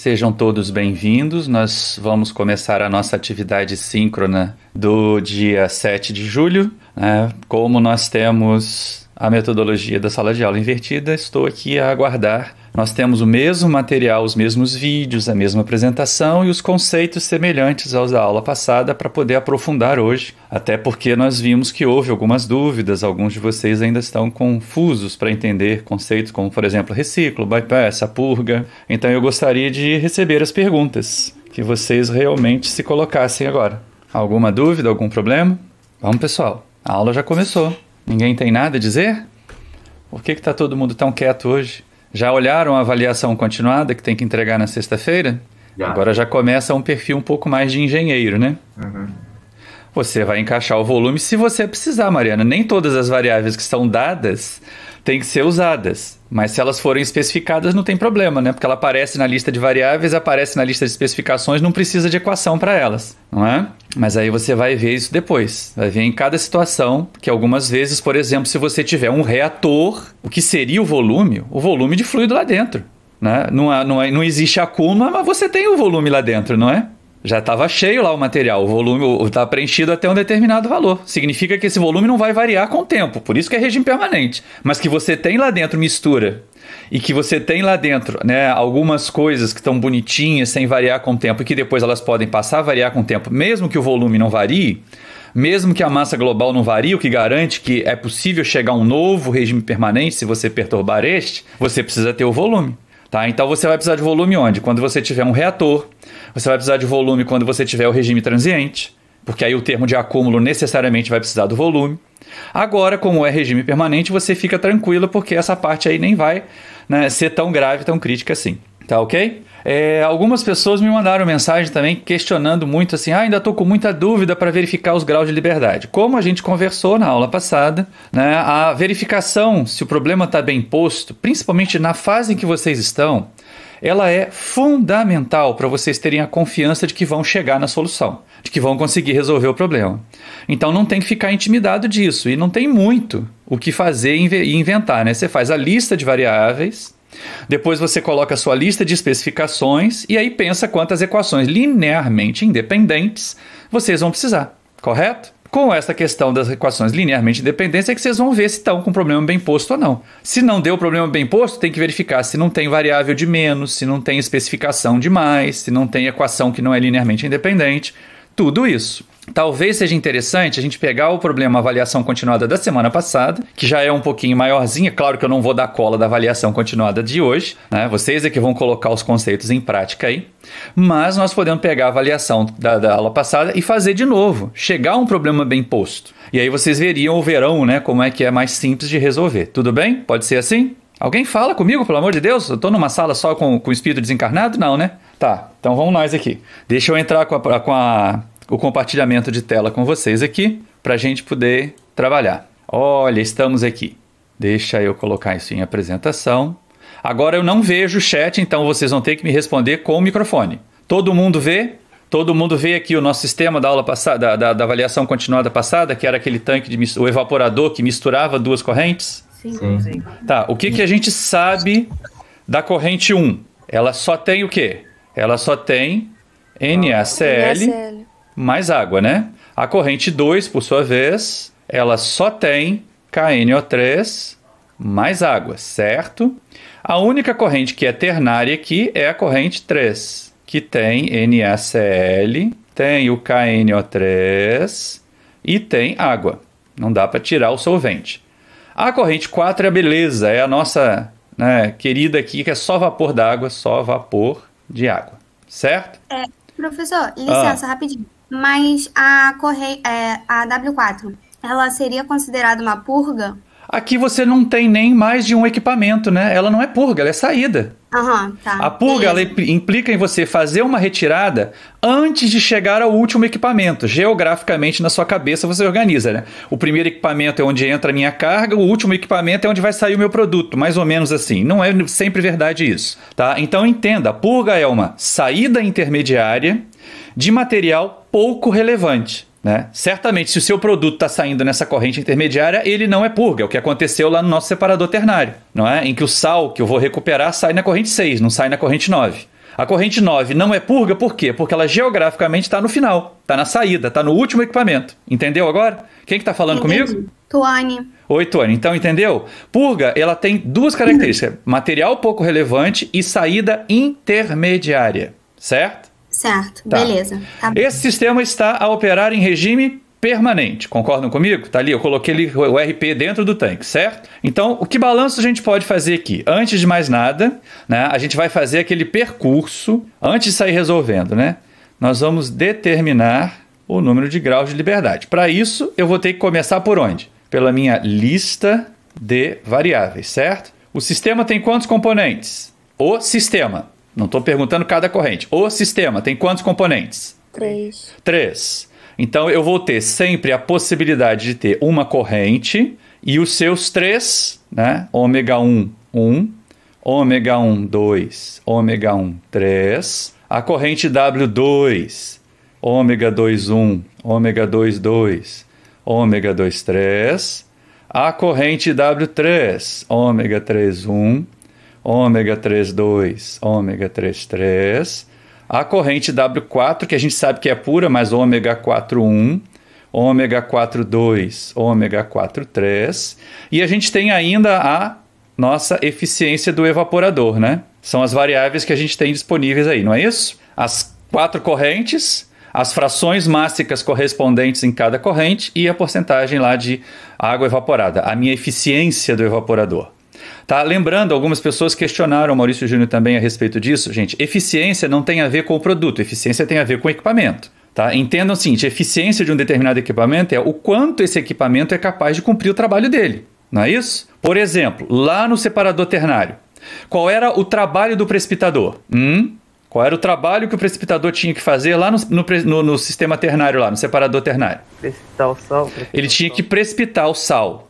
Sejam todos bem-vindos. Nós vamos começar a nossa atividade síncrona do dia 7 de julho. Né? Como nós temos a metodologia da sala de aula invertida, estou aqui a aguardar nós temos o mesmo material, os mesmos vídeos, a mesma apresentação e os conceitos semelhantes aos da aula passada para poder aprofundar hoje, até porque nós vimos que houve algumas dúvidas, alguns de vocês ainda estão confusos para entender conceitos como, por exemplo, reciclo, bypass, a purga. Então eu gostaria de receber as perguntas que vocês realmente se colocassem agora. Alguma dúvida, algum problema? Vamos, pessoal. A aula já começou. Ninguém tem nada a dizer? Por que está todo mundo tão quieto hoje? Já olharam a avaliação continuada que tem que entregar na sexta-feira? Agora já começa um perfil um pouco mais de engenheiro, né? Uhum. Você vai encaixar o volume se você precisar, Mariana. Nem todas as variáveis que são dadas têm que ser usadas. Mas se elas forem especificadas, não tem problema, né? Porque ela aparece na lista de variáveis, aparece na lista de especificações, não precisa de equação para elas, não é? Mas aí você vai ver isso depois. Vai ver em cada situação, que algumas vezes, por exemplo, se você tiver um reator, o que seria o volume? O volume de fluido lá dentro. Né? Não, há, não, há, não existe acúmulo, mas você tem o volume lá dentro, não é? Já estava cheio lá o material, o volume está preenchido até um determinado valor. Significa que esse volume não vai variar com o tempo, por isso que é regime permanente. Mas que você tem lá dentro mistura e que você tem lá dentro né, algumas coisas que estão bonitinhas, sem variar com o tempo, e que depois elas podem passar a variar com o tempo, mesmo que o volume não varie, mesmo que a massa global não varie, o que garante que é possível chegar a um novo regime permanente se você perturbar este, você precisa ter o volume. Tá? Então você vai precisar de volume onde? Quando você tiver um reator, você vai precisar de volume quando você tiver o regime transiente, porque aí o termo de acúmulo necessariamente vai precisar do volume. Agora, como é regime permanente, você fica tranquilo, porque essa parte aí nem vai né, ser tão grave, tão crítica assim. Tá ok? É, algumas pessoas me mandaram mensagem também questionando muito assim: ah, ainda estou com muita dúvida para verificar os graus de liberdade. Como a gente conversou na aula passada, né, a verificação se o problema está bem posto, principalmente na fase em que vocês estão, ela é fundamental para vocês terem a confiança de que vão chegar na solução, de que vão conseguir resolver o problema. Então não tem que ficar intimidado disso e não tem muito o que fazer e inventar, né? Você faz a lista de variáveis depois você coloca a sua lista de especificações e aí pensa quantas equações linearmente independentes vocês vão precisar, correto? Com essa questão das equações linearmente independentes é que vocês vão ver se estão com problema bem posto ou não. Se não deu problema bem posto, tem que verificar se não tem variável de menos, se não tem especificação de mais, se não tem equação que não é linearmente independente, tudo isso. Talvez seja interessante a gente pegar o problema avaliação continuada da semana passada, que já é um pouquinho maiorzinha. Claro que eu não vou dar cola da avaliação continuada de hoje, né? Vocês é que vão colocar os conceitos em prática aí. Mas nós podemos pegar a avaliação da, da aula passada e fazer de novo, chegar a um problema bem posto. E aí vocês veriam o verão, né? Como é que é mais simples de resolver. Tudo bem? Pode ser assim? Alguém fala comigo, pelo amor de Deus? Eu tô numa sala só com, com o espírito desencarnado? Não, né? Tá, então vamos nós aqui. Deixa eu entrar com a, com a o compartilhamento de tela com vocês aqui para a gente poder trabalhar. Olha, estamos aqui. Deixa eu colocar isso em apresentação. Agora eu não vejo o chat, então vocês vão ter que me responder com o microfone. Todo mundo vê? Todo mundo vê aqui o nosso sistema da aula passada, da, da, da avaliação continuada passada, que era aquele tanque de o evaporador que misturava duas correntes? Sim. Sim. Tá, o que, que a gente sabe da corrente 1? Ela só tem o quê? Ela só tem NaCl, NaCl mais água, né? A corrente 2, por sua vez, ela só tem KNO3 mais água, certo? A única corrente que é ternária aqui é a corrente 3, que tem NaCl, tem o KNO3 e tem água. Não dá para tirar o solvente. A corrente 4 é a beleza, é a nossa né, querida aqui, que é só vapor d'água, só vapor de água, certo? É, professor, licença, ah. rapidinho mas a, correia, é, a W4, ela seria considerada uma purga? Aqui você não tem nem mais de um equipamento, né? Ela não é purga, ela é saída. Aham, tá. A purga ela implica em você fazer uma retirada antes de chegar ao último equipamento. Geograficamente, na sua cabeça, você organiza, né? O primeiro equipamento é onde entra a minha carga, o último equipamento é onde vai sair o meu produto, mais ou menos assim. Não é sempre verdade isso, tá? Então entenda, a purga é uma saída intermediária de material pouco relevante. Né? Certamente, se o seu produto está saindo nessa corrente intermediária, ele não é purga, é o que aconteceu lá no nosso separador ternário, não é? Em que o sal que eu vou recuperar sai na corrente 6, não sai na corrente 9. A corrente 9 não é purga, por quê? Porque ela geograficamente está no final, está na saída, está no último equipamento. Entendeu agora? Quem que está falando Entendi. comigo? Tuane. Oi, Tuane. Então, entendeu? Purga, ela tem duas características: material pouco relevante e saída intermediária, certo? Certo, tá. beleza. Tá Esse sistema está a operar em regime permanente, concordam comigo? Tá ali, eu coloquei ali o RP dentro do tanque, certo? Então, o que balanço a gente pode fazer aqui? Antes de mais nada, né, a gente vai fazer aquele percurso, antes de sair resolvendo, né? Nós vamos determinar o número de graus de liberdade. Para isso, eu vou ter que começar por onde? Pela minha lista de variáveis, certo? O sistema tem quantos componentes? O sistema. Não estou perguntando cada corrente. O sistema tem quantos componentes? Três. Três. Então eu vou ter sempre a possibilidade de ter uma corrente e os seus três, né? Ômega 1, 1, ômega 1, 2, ômega 1, 3. A corrente W2, ômega 2, 1, ômega 2, 2, ômega 2, 3. A corrente W3, ômega 3, 1, ômega 32, ômega 33, a corrente W4, que a gente sabe que é pura, mas ômega 41, ômega 42, ômega 43, e a gente tem ainda a nossa eficiência do evaporador, né? São as variáveis que a gente tem disponíveis aí, não é isso? As quatro correntes, as frações mássicas correspondentes em cada corrente e a porcentagem lá de água evaporada, a minha eficiência do evaporador. Tá? Lembrando, algumas pessoas questionaram, Maurício Júnior também, a respeito disso. Gente, eficiência não tem a ver com o produto, eficiência tem a ver com o equipamento. Tá? Entendam o seguinte: eficiência de um determinado equipamento é o quanto esse equipamento é capaz de cumprir o trabalho dele. Não é isso? Por exemplo, lá no separador ternário, qual era o trabalho do precipitador? Hum? Qual era o trabalho que o precipitador tinha que fazer lá no, no, no sistema ternário, lá, no separador ternário? Precipitar o sal. Precipitar Ele tinha que precipitar o sal.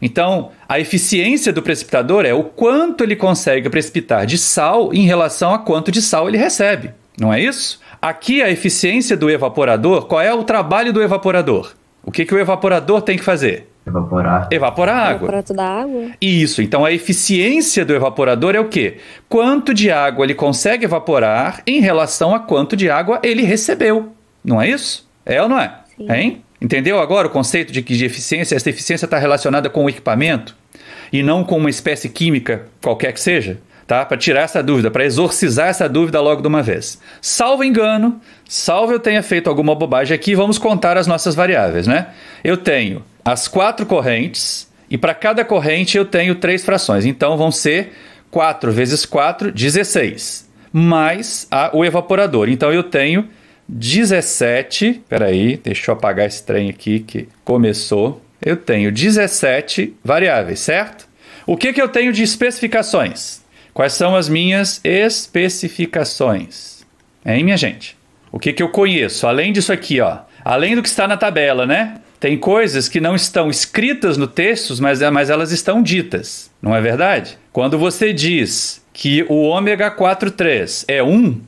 Então, a eficiência do precipitador é o quanto ele consegue precipitar de sal em relação a quanto de sal ele recebe, não é isso? Aqui, a eficiência do evaporador, qual é o trabalho do evaporador? O que, que o evaporador tem que fazer? Evaporar. Evaporar a água. Evaporar toda a água. Isso. Então a eficiência do evaporador é o quê? Quanto de água ele consegue evaporar em relação a quanto de água ele recebeu. Não é isso? É ou não é? Sim. Hein? Entendeu agora o conceito de que de eficiência, essa eficiência está relacionada com o equipamento e não com uma espécie química qualquer que seja? Tá? Para tirar essa dúvida, para exorcizar essa dúvida logo de uma vez. Salvo engano, salvo eu tenha feito alguma bobagem aqui, vamos contar as nossas variáveis, né? Eu tenho as quatro correntes e para cada corrente eu tenho três frações. Então vão ser 4 vezes 4, 16, mais a, o evaporador. Então eu tenho 17. Peraí, deixa eu apagar esse trem aqui que começou. Eu tenho 17 variáveis, certo? O que, que eu tenho de especificações? Quais são as minhas especificações? Hein, minha gente? O que, que eu conheço? Além disso aqui, ó. Além do que está na tabela, né? Tem coisas que não estão escritas no texto, mas, mas elas estão ditas. Não é verdade? Quando você diz que o ômega 4,3 é 1,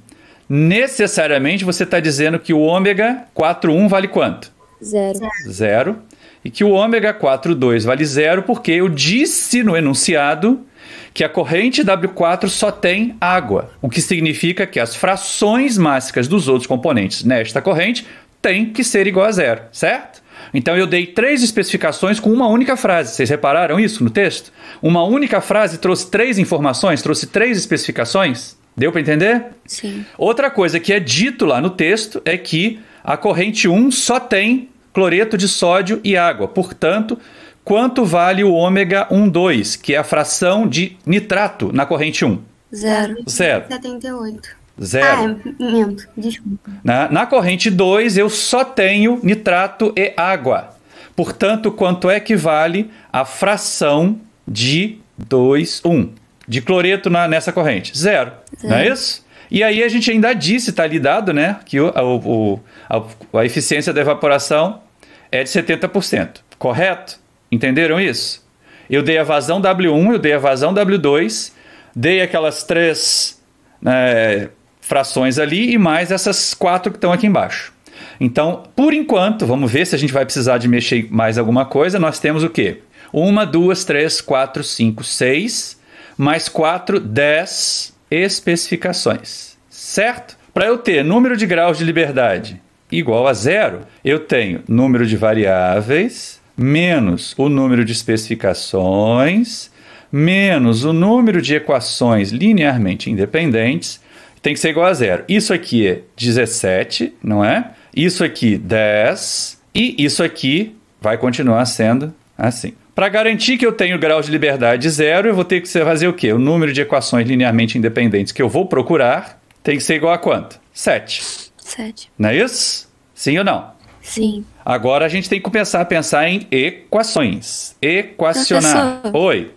necessariamente você está dizendo que o ômega 41 vale quanto? Zero. Zero. E que o ômega 42 vale zero, porque eu disse no enunciado que a corrente W4 só tem água, o que significa que as frações mássicas dos outros componentes nesta corrente têm que ser igual a zero, certo? Então eu dei três especificações com uma única frase. Vocês repararam isso no texto? Uma única frase trouxe três informações, trouxe três especificações? Deu para entender? Sim. Outra coisa que é dito lá no texto é que a corrente 1 só tem cloreto de sódio e água. Portanto, quanto vale o ômega 1, 2, que é a fração de nitrato na corrente 1? Zero. Zero. 78. Zero. Ah, é, minto, desculpa. Na, na corrente 2, eu só tenho nitrato e água. Portanto, quanto é que vale a fração de 2, 1? de cloreto na, nessa corrente? Zero. Não é isso? E aí a gente ainda disse, está ali dado, né? Que o, o a, a, eficiência da evaporação é de 70%. Correto? Entenderam isso? Eu dei a vazão W1, eu dei a vazão W2, dei aquelas três né, frações ali e mais essas quatro que estão aqui embaixo. Então, por enquanto, vamos ver se a gente vai precisar de mexer mais alguma coisa. Nós temos o quê? Uma, duas, três, quatro, cinco, seis mais 4, 10 especificações, certo? Para eu ter número de graus de liberdade igual a zero, eu tenho número de variáveis menos o número de especificações menos o número de equações linearmente independentes tem que ser igual a zero. Isso aqui é 17, não é? Isso aqui 10 e isso aqui vai continuar sendo assim. Para garantir que eu tenho grau de liberdade zero, eu vou ter que fazer o quê? O número de equações linearmente independentes que eu vou procurar tem que ser igual a quanto? 7. 7. Não é isso? Sim ou não? Sim. Agora a gente tem que começar a pensar em equações. Equacionar. Então, professor, Oi.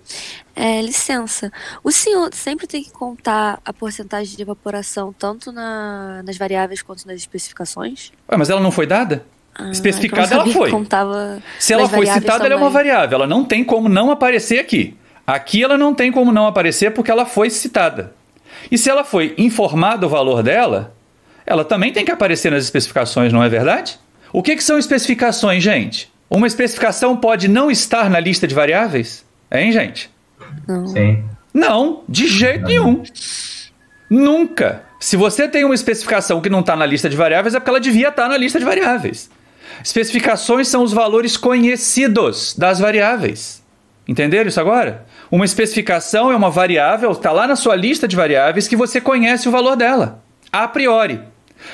É, licença. O senhor sempre tem que contar a porcentagem de evaporação tanto na, nas variáveis quanto nas especificações? Ué, mas ela não foi dada? Ah, especificada então ela foi. Se ela foi citada, ela é uma variável. Ela não tem como não aparecer aqui. Aqui ela não tem como não aparecer porque ela foi citada. E se ela foi informada o valor dela, ela também tem que aparecer nas especificações, não é verdade? O que, que são especificações, gente? Uma especificação pode não estar na lista de variáveis? Hein, gente? Não. Sim. Não, de jeito nenhum. Nunca. Se você tem uma especificação que não está na lista de variáveis, é porque ela devia estar tá na lista de variáveis. Especificações são os valores conhecidos das variáveis. Entenderam isso agora? Uma especificação é uma variável, está lá na sua lista de variáveis que você conhece o valor dela, a priori,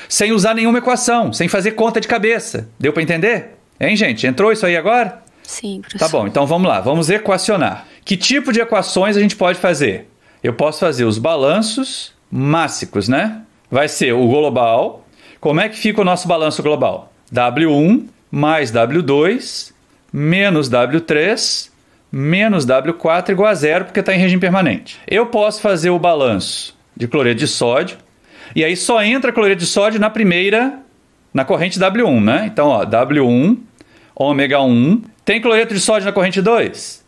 sem usar nenhuma equação, sem fazer conta de cabeça. Deu para entender? Hein, gente? Entrou isso aí agora? Sim, professor. Tá bom, então vamos lá, vamos equacionar. Que tipo de equações a gente pode fazer? Eu posso fazer os balanços mássicos, né? Vai ser o global. Como é que fica o nosso balanço global? W1 mais W2 menos W3 menos W4 igual a zero, porque está em regime permanente. Eu posso fazer o balanço de cloreto de sódio, e aí só entra cloreto de sódio na primeira, na corrente W1, né? Então, ó, W1, ômega 1. Tem cloreto de sódio na corrente 2?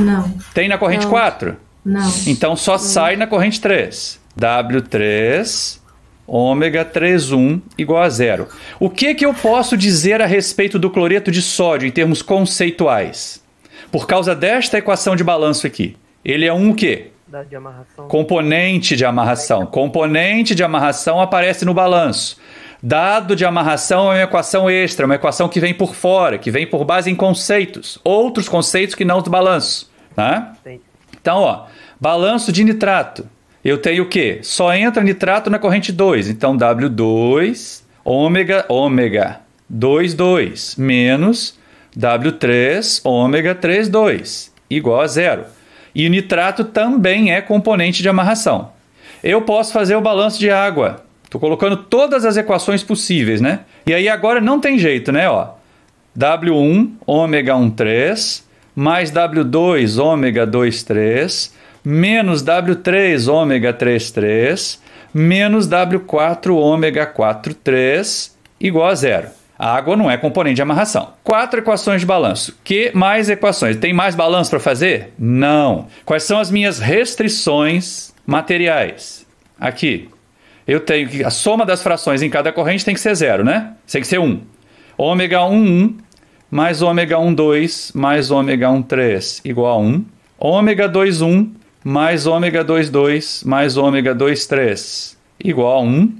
Não. Tem na corrente Não. 4? Não. Então só Não. sai na corrente 3. W3 ômega 31 igual a zero. O que, que eu posso dizer a respeito do cloreto de sódio em termos conceituais? Por causa desta equação de balanço aqui. Ele é um quê? De componente de amarração. Componente de amarração aparece no balanço. Dado de amarração é uma equação extra, uma equação que vem por fora, que vem por base em conceitos, outros conceitos que não do balanço. Né? Então, ó, balanço de nitrato eu tenho o quê? Só entra nitrato na corrente 2. Então, W2, ômega, ômega, 2, 2, menos W3, ômega, 3, 2, igual a zero. E o nitrato também é componente de amarração. Eu posso fazer o balanço de água. Estou colocando todas as equações possíveis, né? E aí agora não tem jeito, né? Ó, W1, ômega 13 mais W2, ômega 23 3, menos W3 ômega 33 menos W4 ômega 43 igual a zero. A água não é componente de amarração. Quatro equações de balanço. Que mais equações? Tem mais balanço para fazer? Não. Quais são as minhas restrições materiais? Aqui. Eu tenho que. A soma das frações em cada corrente tem que ser zero, né? Tem que ser 1. Um. Ômega 1, 1 mais ômega 1, 2 mais ômega 1, 3 igual a 1. Ômega 2, 1 mais ômega 22 mais ômega 23 igual a 1.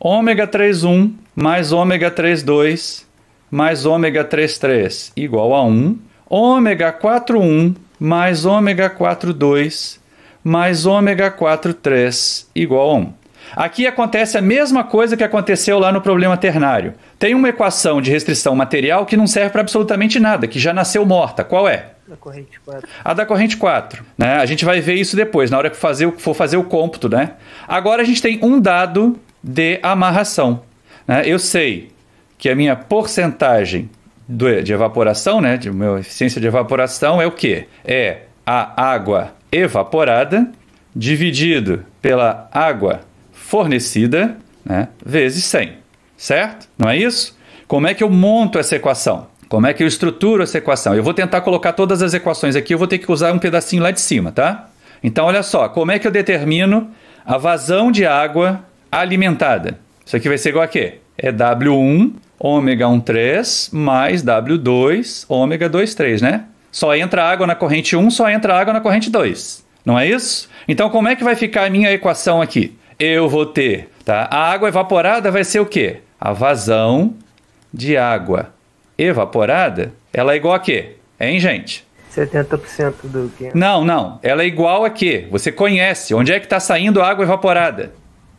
Ômega 31 mais ômega 32 mais ômega 33 igual a 1. Ômega 41 mais ômega 42 mais ômega 43 igual a 1. Aqui acontece a mesma coisa que aconteceu lá no problema ternário. Tem uma equação de restrição material que não serve para absolutamente nada, que já nasceu morta. Qual é? da corrente 4. A da corrente 4, né? A gente vai ver isso depois, na hora que fazer, for fazer o cômputo, né? Agora a gente tem um dado de amarração. Né? Eu sei que a minha porcentagem do, de evaporação, né? De minha eficiência de evaporação é o quê? É a água evaporada dividido pela água fornecida, né? Vezes 100, certo? Não é isso? Como é que eu monto essa equação? Como é que eu estruturo essa equação? Eu vou tentar colocar todas as equações aqui, eu vou ter que usar um pedacinho lá de cima, tá? Então, olha só, como é que eu determino a vazão de água alimentada? Isso aqui vai ser igual a quê? É W1 ômega 13 mais W2 ômega 23, né? Só entra água na corrente 1, só entra água na corrente 2. Não é isso? Então, como é que vai ficar a minha equação aqui? Eu vou ter, tá? A água evaporada vai ser o quê? A vazão de água evaporada, ela é igual a quê? Hein, gente? 70% do que? Não, não. Ela é igual a quê? Você conhece. Onde é que está saindo a água evaporada?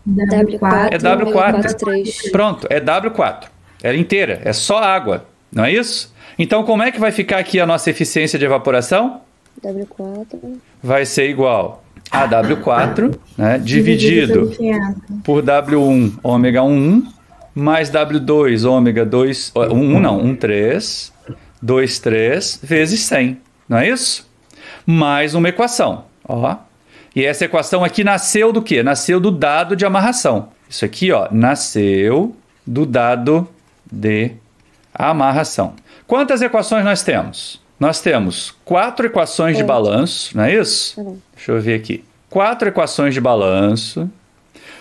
W4. É W4. W4 Pronto, é W4. Ela é inteira, é só água, não é isso? Então, como é que vai ficar aqui a nossa eficiência de evaporação? W4. Vai ser igual a W4, né, dividido, por W1 ômega 1, mais W2, ômega 2, 1 um, não, 1, um, 3, 2, 3, vezes 100, não é isso? Mais uma equação, ó. E essa equação aqui nasceu do quê? Nasceu do dado de amarração. Isso aqui, ó, nasceu do dado de amarração. Quantas equações nós temos? Nós temos quatro equações de balanço, não é isso? Deixa eu ver aqui. Quatro equações de balanço,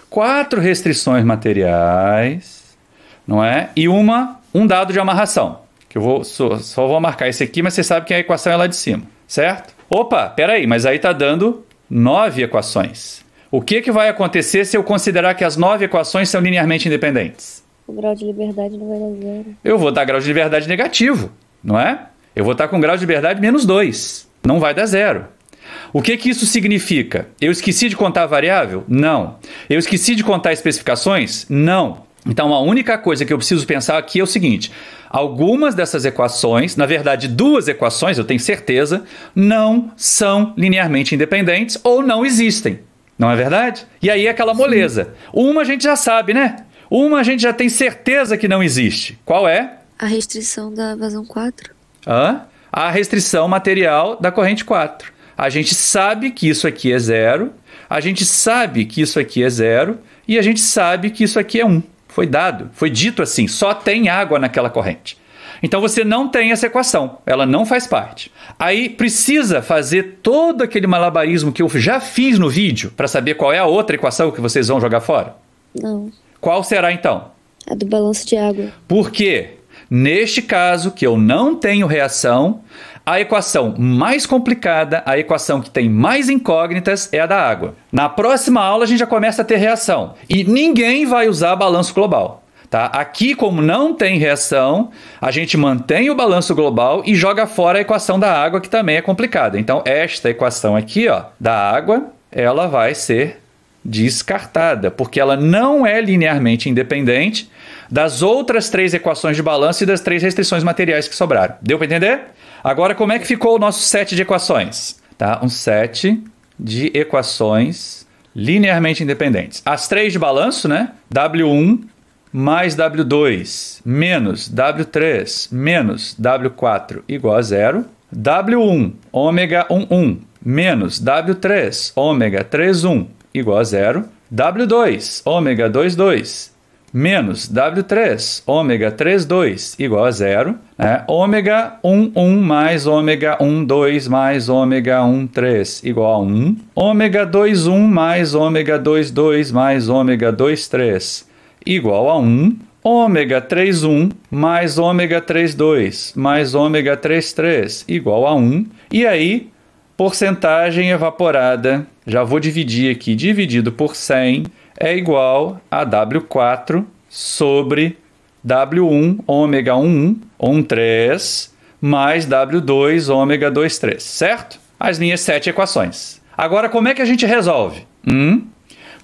quatro restrições materiais, não é? E uma um dado de amarração, que eu vou só, só vou marcar esse aqui, mas você sabe que a equação é lá de cima, certo? Opa, peraí, mas aí está dando nove equações. O que, que vai acontecer se eu considerar que as nove equações são linearmente independentes? O grau de liberdade não vai dar zero. Eu vou dar grau de liberdade negativo, não é? Eu vou estar tá com grau de liberdade menos dois. Não vai dar zero. O que, que isso significa? Eu esqueci de contar a variável? Não. Eu esqueci de contar especificações? Não. Então a única coisa que eu preciso pensar aqui é o seguinte: algumas dessas equações, na verdade duas equações, eu tenho certeza, não são linearmente independentes ou não existem. Não é verdade? E aí é aquela moleza. Sim. Uma a gente já sabe, né? Uma a gente já tem certeza que não existe. Qual é? A restrição da vazão 4. Hã? A restrição material da corrente 4. A gente sabe que isso aqui é zero, a gente sabe que isso aqui é zero e a gente sabe que isso aqui é 1. Um. Foi dado, foi dito assim: só tem água naquela corrente. Então você não tem essa equação, ela não faz parte. Aí precisa fazer todo aquele malabarismo que eu já fiz no vídeo para saber qual é a outra equação que vocês vão jogar fora? Não. Qual será então? A do balanço de água. Por quê? Neste caso, que eu não tenho reação, a equação mais complicada, a equação que tem mais incógnitas é a da água. Na próxima aula a gente já começa a ter reação e ninguém vai usar balanço global. Tá? Aqui, como não tem reação, a gente mantém o balanço global e joga fora a equação da água, que também é complicada. Então, esta equação aqui, ó, da água, ela vai ser descartada, porque ela não é linearmente independente das outras três equações de balanço e das três restrições materiais que sobraram. Deu para entender? Agora, como é que ficou o nosso set de equações? Tá? Um set de equações linearmente independentes. As três de balanço, né? W1 mais W2 menos W3 menos W4 igual a zero. W1 ômega 11 menos W3 ômega 31 igual a zero. W2 ômega 22 menos W3, ômega 32 igual a zero, né? ômega 11 mais ômega 12 mais ômega 13 igual a 1, ômega 21 mais ômega 22 mais ômega 23 igual a 1, ômega 31 mais ômega 32 mais ômega 33 igual a 1, e aí porcentagem evaporada, já vou dividir aqui, dividido por 100, é igual a W4 sobre W1 ômega 11, 13 mais W2 ômega 23, certo? As linhas sete equações. Agora, como é que a gente resolve? Hum?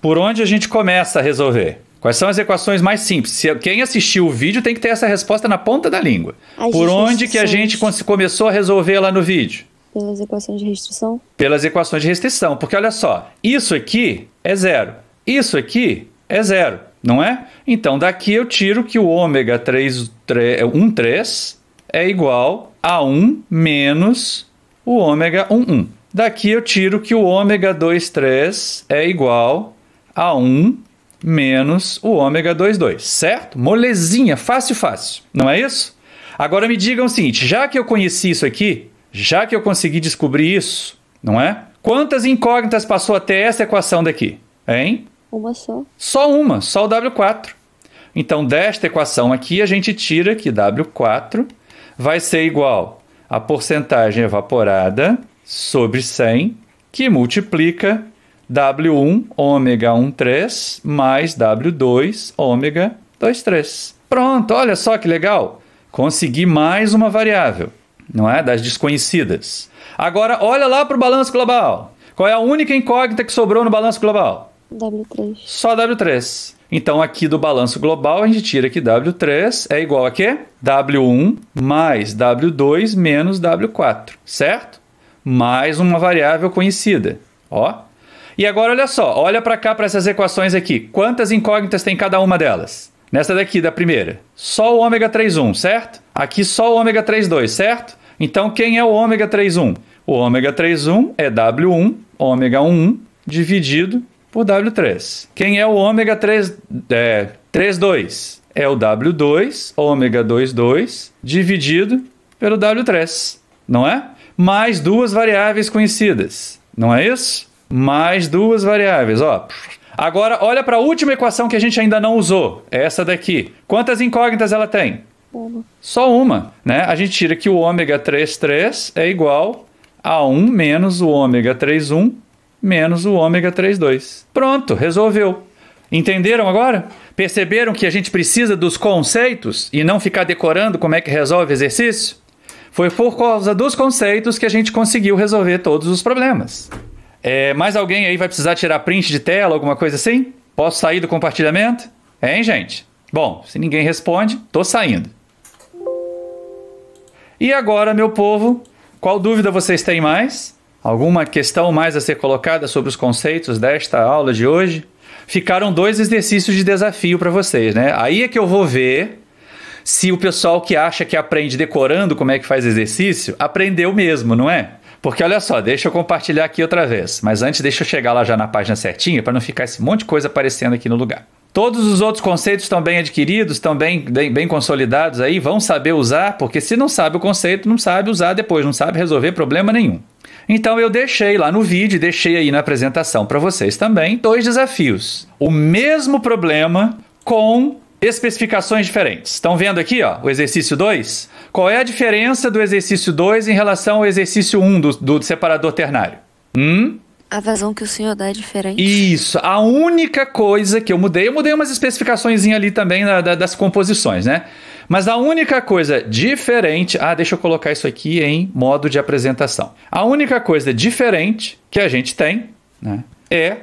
Por onde a gente começa a resolver? Quais são as equações mais simples? quem assistiu o vídeo tem que ter essa resposta na ponta da língua. As Por onde que a gente começou a resolver lá no vídeo? Pelas equações de restrição. Pelas equações de restrição, porque olha só, isso aqui é zero. Isso aqui é zero, não é? Então daqui eu tiro que o ômega 3, 3, 1, 3 é igual a 1 menos o ômega 1, 1. Daqui eu tiro que o ômega 2, 3 é igual a 1 menos o ômega 2, 2, certo? Molezinha, fácil, fácil, não é isso? Agora me digam o seguinte, já que eu conheci isso aqui, já que eu consegui descobrir isso, não é? Quantas incógnitas passou até essa equação daqui? Hein? Uma só? Só uma, só o W4. Então, desta equação aqui, a gente tira que W4 vai ser igual a porcentagem evaporada sobre 100, que multiplica W1 ômega 13 mais W2 ômega 23. Pronto, olha só que legal. Consegui mais uma variável, não é? Das desconhecidas. Agora, olha lá para o balanço global. Qual é a única incógnita que sobrou no balanço global? W3. Só W3. Então, aqui do balanço global, a gente tira que W3 é igual a quê? W1 mais W2 menos W4, certo? Mais uma variável conhecida, ó. E agora, olha só, olha para cá para essas equações aqui. Quantas incógnitas tem cada uma delas? Nessa daqui, da primeira, só o ômega 3,1, certo? Aqui só o ômega 3,2, certo? Então, quem é o ômega 3,1? O ômega 3,1 é W1, ômega 1, dividido o W3. Quem é o ômega 3, é, 32? É o W2, ômega 22, dividido pelo W3, não é? Mais duas variáveis conhecidas, não é isso? Mais duas variáveis, ó. Agora, olha para a última equação que a gente ainda não usou, essa daqui. Quantas incógnitas ela tem? Uma. Só uma, né? A gente tira que o ômega 3,3 é igual a 1 menos o ômega 3,1 menos o ômega 3,2. Pronto, resolveu. Entenderam agora? Perceberam que a gente precisa dos conceitos e não ficar decorando como é que resolve exercício? Foi por causa dos conceitos que a gente conseguiu resolver todos os problemas. É, mais alguém aí vai precisar tirar print de tela, alguma coisa assim? Posso sair do compartilhamento? Hein, gente? Bom, se ninguém responde, tô saindo. E agora, meu povo, qual dúvida vocês têm mais? Alguma questão mais a ser colocada sobre os conceitos desta aula de hoje? Ficaram dois exercícios de desafio para vocês, né? Aí é que eu vou ver se o pessoal que acha que aprende decorando como é que faz exercício, aprendeu mesmo, não é? Porque olha só, deixa eu compartilhar aqui outra vez, mas antes deixa eu chegar lá já na página certinha para não ficar esse monte de coisa aparecendo aqui no lugar. Todos os outros conceitos estão bem adquiridos, estão bem, bem, bem, consolidados aí, vão saber usar, porque se não sabe o conceito, não sabe usar depois, não sabe resolver problema nenhum. Então eu deixei lá no vídeo, deixei aí na apresentação para vocês também, dois desafios. O mesmo problema com especificações diferentes. Estão vendo aqui, ó, o exercício 2? Qual é a diferença do exercício 2 em relação ao exercício 1 um do, do separador ternário? Hum? A vazão que o senhor dá é diferente. Isso. A única coisa que eu mudei, eu mudei umas especificações ali também da, das composições, né? Mas a única coisa diferente. Ah, deixa eu colocar isso aqui em modo de apresentação. A única coisa diferente que a gente tem né, é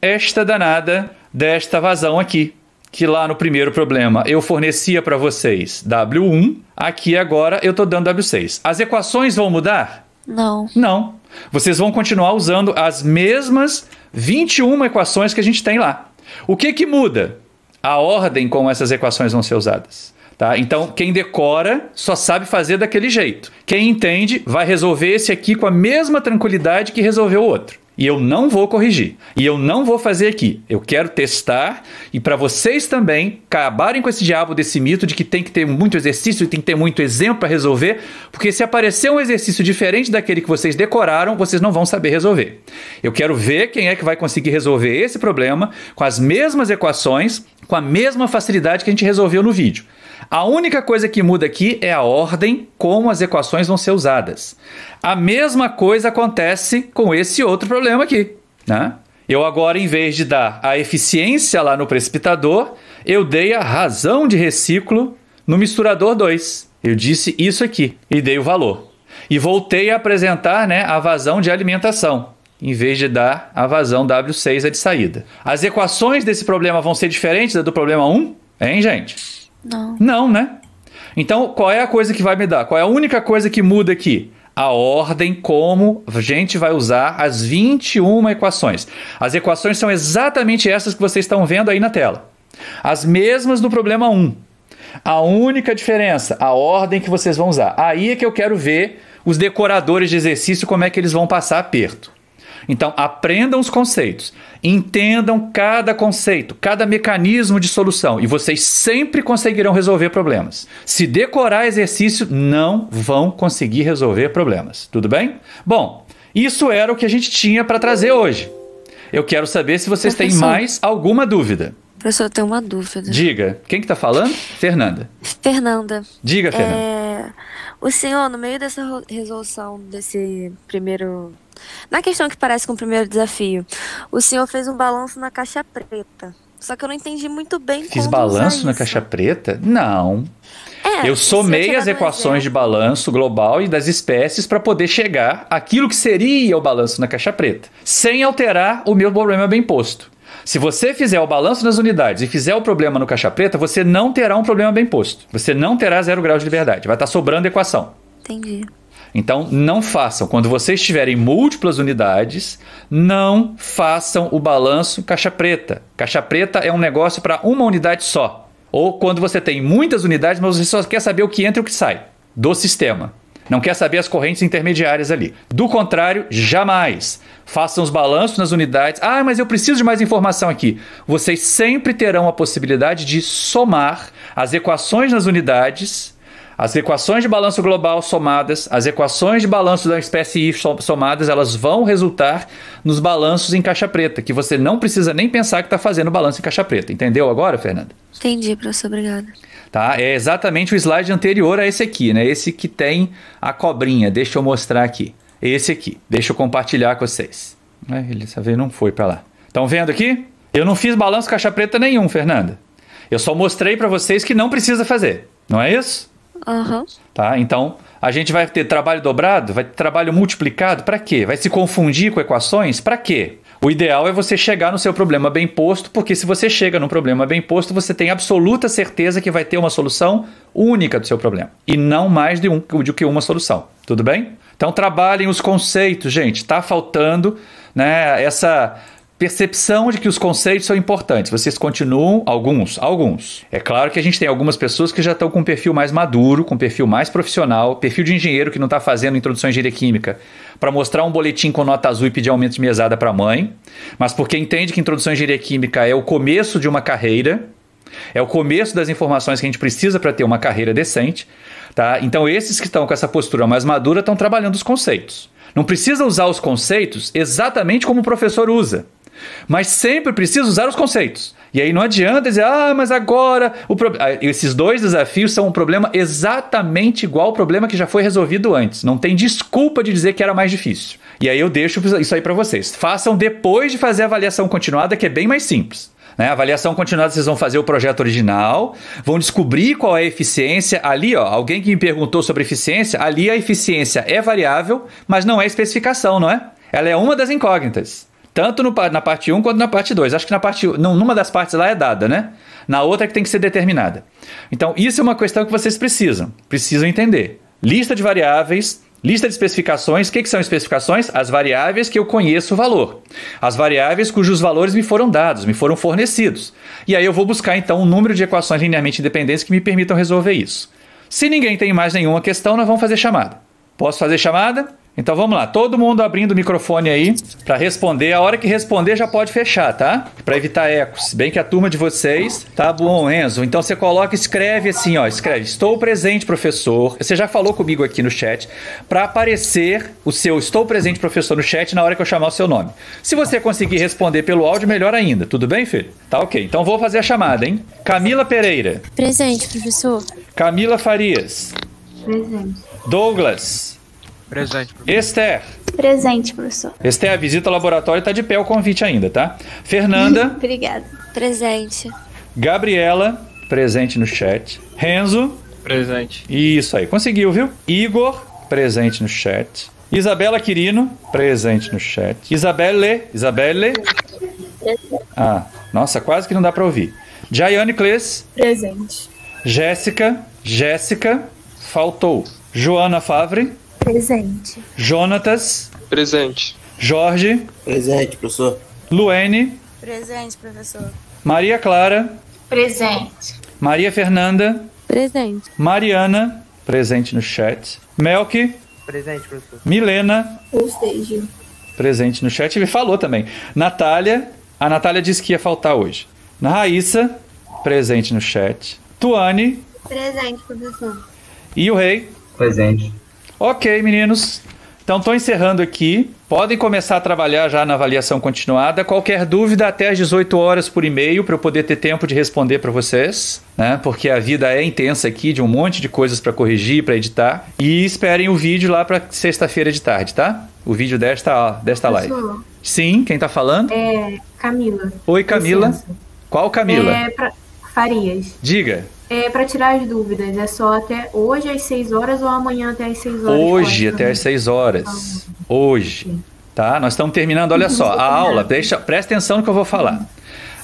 esta danada desta vazão aqui. Que lá no primeiro problema eu fornecia para vocês W1, aqui agora eu estou dando W6. As equações vão mudar? Não. Não. Vocês vão continuar usando as mesmas 21 equações que a gente tem lá. O que, que muda? A ordem como essas equações vão ser usadas. Tá? Então, quem decora só sabe fazer daquele jeito. Quem entende vai resolver esse aqui com a mesma tranquilidade que resolveu o outro e eu não vou corrigir. E eu não vou fazer aqui. Eu quero testar e para vocês também acabarem com esse diabo desse mito de que tem que ter muito exercício e tem que ter muito exemplo para resolver, porque se aparecer um exercício diferente daquele que vocês decoraram, vocês não vão saber resolver. Eu quero ver quem é que vai conseguir resolver esse problema com as mesmas equações, com a mesma facilidade que a gente resolveu no vídeo. A única coisa que muda aqui é a ordem como as equações vão ser usadas. A mesma coisa acontece com esse outro problema problema aqui, né? Eu agora, em vez de dar a eficiência lá no precipitador, eu dei a razão de reciclo no misturador 2. Eu disse isso aqui e dei o valor. E voltei a apresentar né, a vazão de alimentação, em vez de dar a vazão W6 a de saída. As equações desse problema vão ser diferentes da do problema 1? Hein, gente? Não. Não, né? Então, qual é a coisa que vai me dar? Qual é a única coisa que muda aqui? a ordem como a gente vai usar as 21 equações. As equações são exatamente essas que vocês estão vendo aí na tela. As mesmas do problema 1. A única diferença, a ordem que vocês vão usar. Aí é que eu quero ver os decoradores de exercício como é que eles vão passar aperto. Então, aprendam os conceitos, entendam cada conceito, cada mecanismo de solução e vocês sempre conseguirão resolver problemas. Se decorar exercício, não vão conseguir resolver problemas. Tudo bem? Bom, isso era o que a gente tinha para trazer hoje. Eu quero saber se vocês Professor, têm mais alguma dúvida. Professor, eu tenho uma dúvida. Diga. Quem que tá falando? Fernanda. Fernanda. Diga, Fernanda. É... O senhor, no meio dessa resolução desse primeiro na questão que parece com o primeiro desafio, o senhor fez um balanço na caixa preta. Só que eu não entendi muito bem Fiz balanço na caixa preta? Não. É, eu somei as equações de balanço global e das espécies para poder chegar àquilo que seria o balanço na caixa preta, sem alterar o meu problema bem posto. Se você fizer o balanço nas unidades e fizer o problema no caixa preta, você não terá um problema bem posto. Você não terá zero grau de liberdade. Vai estar sobrando equação. Entendi. Então, não façam. Quando vocês tiverem múltiplas unidades, não façam o balanço caixa preta. Caixa preta é um negócio para uma unidade só. Ou quando você tem muitas unidades, mas você só quer saber o que entra e o que sai do sistema. Não quer saber as correntes intermediárias ali. Do contrário, jamais. Façam os balanços nas unidades. Ah, mas eu preciso de mais informação aqui. Vocês sempre terão a possibilidade de somar as equações nas unidades as equações de balanço global somadas, as equações de balanço da espécie i somadas, elas vão resultar nos balanços em caixa preta, que você não precisa nem pensar que está fazendo balanço em caixa preta. Entendeu agora, Fernanda? Entendi, professor. Obrigada. Tá? É exatamente o slide anterior a esse aqui, né? Esse que tem a cobrinha. Deixa eu mostrar aqui. Esse aqui. Deixa eu compartilhar com vocês. Ele essa vez não foi para lá. Estão vendo aqui? Eu não fiz balanço caixa preta nenhum, Fernanda. Eu só mostrei para vocês que não precisa fazer. Não é isso? Uhum. Tá? Então, a gente vai ter trabalho dobrado, vai ter trabalho multiplicado, para quê? Vai se confundir com equações? Para quê? O ideal é você chegar no seu problema bem posto, porque se você chega num problema bem posto, você tem absoluta certeza que vai ter uma solução única do seu problema e não mais de, um, de que uma solução. Tudo bem? Então trabalhem os conceitos, gente. Tá faltando né, essa percepção de que os conceitos são importantes. Vocês continuam, alguns, alguns. É claro que a gente tem algumas pessoas que já estão com um perfil mais maduro, com um perfil mais profissional, perfil de engenheiro que não está fazendo introdução em engenharia química para mostrar um boletim com nota azul e pedir aumento de mesada para a mãe, mas porque entende que introdução em engenharia química é o começo de uma carreira, é o começo das informações que a gente precisa para ter uma carreira decente. Tá? Então, esses que estão com essa postura mais madura estão trabalhando os conceitos. Não precisa usar os conceitos exatamente como o professor usa. Mas sempre precisa usar os conceitos. E aí não adianta dizer, ah, mas agora. O pro... Ah, esses dois desafios são um problema exatamente igual ao problema que já foi resolvido antes. Não tem desculpa de dizer que era mais difícil. E aí eu deixo isso aí para vocês. Façam depois de fazer a avaliação continuada, que é bem mais simples. Né? Avaliação continuada, vocês vão fazer o projeto original, vão descobrir qual é a eficiência. Ali, ó, alguém que me perguntou sobre eficiência, ali a eficiência é variável, mas não é especificação, não é? Ela é uma das incógnitas. Tanto no, na parte 1 quanto na parte 2. Acho que na parte, numa das partes lá é dada, né? Na outra é que tem que ser determinada. Então, isso é uma questão que vocês precisam, precisam entender. Lista de variáveis, lista de especificações. O que, que são especificações? As variáveis que eu conheço o valor. As variáveis cujos valores me foram dados, me foram fornecidos. E aí eu vou buscar, então, um número de equações linearmente independentes que me permitam resolver isso. Se ninguém tem mais nenhuma questão, nós vamos fazer chamada. Posso fazer chamada? Então vamos lá, todo mundo abrindo o microfone aí para responder. A hora que responder já pode fechar, tá? Para evitar ecos. Bem que a turma de vocês tá bom, Enzo. Então você coloca, escreve assim, ó, escreve: "Estou presente, professor". Você já falou comigo aqui no chat para aparecer o seu "Estou presente, professor" no chat na hora que eu chamar o seu nome. Se você conseguir responder pelo áudio, melhor ainda. Tudo bem, filho? Tá OK. Então vou fazer a chamada, hein? Camila Pereira. Presente, professor. Camila Farias. Presente. Douglas. Presente, professor. Esther. É? Presente, professor. Esther, é a visita ao laboratório está de pé o convite ainda, tá? Fernanda. Obrigada. Presente. Gabriela, presente no chat. Renzo. Presente. Isso aí, conseguiu, viu? Igor, presente no chat. Isabela Quirino, presente no chat. Isabelle, Isabelle. Ah, nossa, quase que não dá para ouvir. Jaiane Cles. Presente. Jéssica, Jéssica, faltou. Joana Favre. Presente. Jonatas. Presente. Jorge. Presente, professor. Luene. Presente, professor. Maria Clara. Presente. Maria Fernanda. Presente. Mariana. Presente no chat. Melk. Presente, professor. Milena. Ou Presente no chat. Ele falou também. Natália. A Natália disse que ia faltar hoje. Na Raíssa. Presente no chat. Tuane. Presente, professor. E o Rei. Presente. Ok, meninos. Então estou encerrando aqui. Podem começar a trabalhar já na avaliação continuada. Qualquer dúvida até às 18 horas por e-mail para eu poder ter tempo de responder para vocês, né? Porque a vida é intensa aqui, de um monte de coisas para corrigir, para editar. E esperem o vídeo lá para sexta-feira de tarde, tá? O vídeo desta desta live. Sim, quem está falando? É Camila. Oi, Camila. Qual Camila? É pra... Farias. Diga. É para tirar as dúvidas, é só até hoje às 6 horas ou amanhã até às 6 horas? Hoje até às 6 horas. Tá hoje. Sim. Tá? Nós estamos terminando, olha só, a uhum. aula, deixa, presta atenção no que eu vou falar.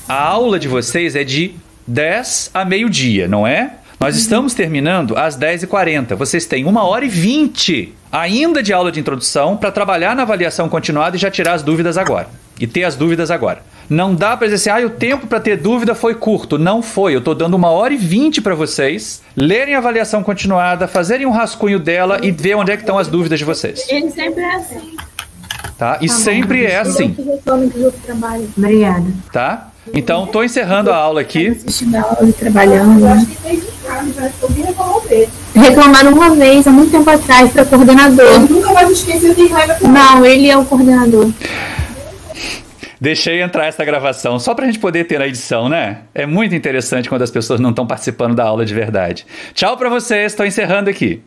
A aula de vocês é de 10 a meio-dia, não é? Nós uhum. estamos terminando às 10h40. Vocês têm 1 hora e 20 ainda de aula de introdução para trabalhar na avaliação continuada e já tirar as dúvidas agora. E ter as dúvidas agora. Não dá para dizer assim, ah, o tempo para ter dúvida foi curto. Não foi. Eu estou dando uma hora e vinte para vocês lerem a avaliação continuada, fazerem um rascunho dela e ver onde é que estão as dúvidas de vocês. Ele sempre é assim. Tá? E tá sempre bom, é assim. Obrigada. Tá? Então, estou encerrando a aula aqui. Assistindo a aula e trabalhando. Né? Reclamaram uma vez, há muito tempo atrás, para o coordenador. Eu nunca mais esqueci, eu tenho raiva Não, ele é o coordenador. Deixei entrar essa gravação só para a gente poder ter a edição, né? É muito interessante quando as pessoas não estão participando da aula de verdade. Tchau para vocês, estou encerrando aqui.